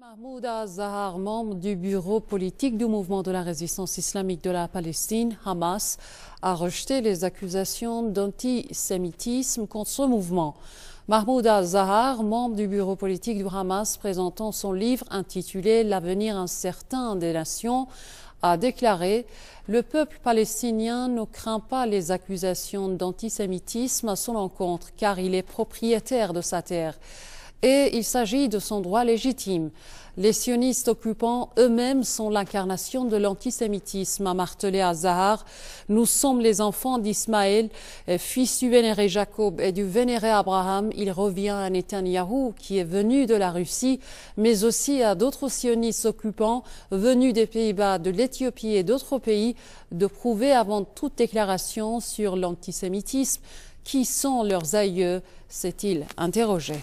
Mahmoud Zahar, membre du bureau politique du mouvement de la résistance islamique de la Palestine, Hamas, a rejeté les accusations d'antisémitisme contre ce mouvement. Mahmoud Zahar, membre du bureau politique du Hamas, présentant son livre intitulé L'avenir incertain des nations, a déclaré Le peuple palestinien ne craint pas les accusations d'antisémitisme à son encontre car il est propriétaire de sa terre et il s'agit de son droit légitime. Les sionistes occupants eux-mêmes sont l'incarnation de l'antisémitisme, a martelé à Nous sommes les enfants d'Ismaël, euh, fils du vénéré Jacob et du vénéré Abraham. Il revient à Netanyahou, qui est venu de la Russie, mais aussi à d'autres sionistes occupants venus des Pays-Bas, de l'Éthiopie et d'autres pays, de prouver avant toute déclaration sur l'antisémitisme qui sont leurs aïeux, s'est-il interrogé.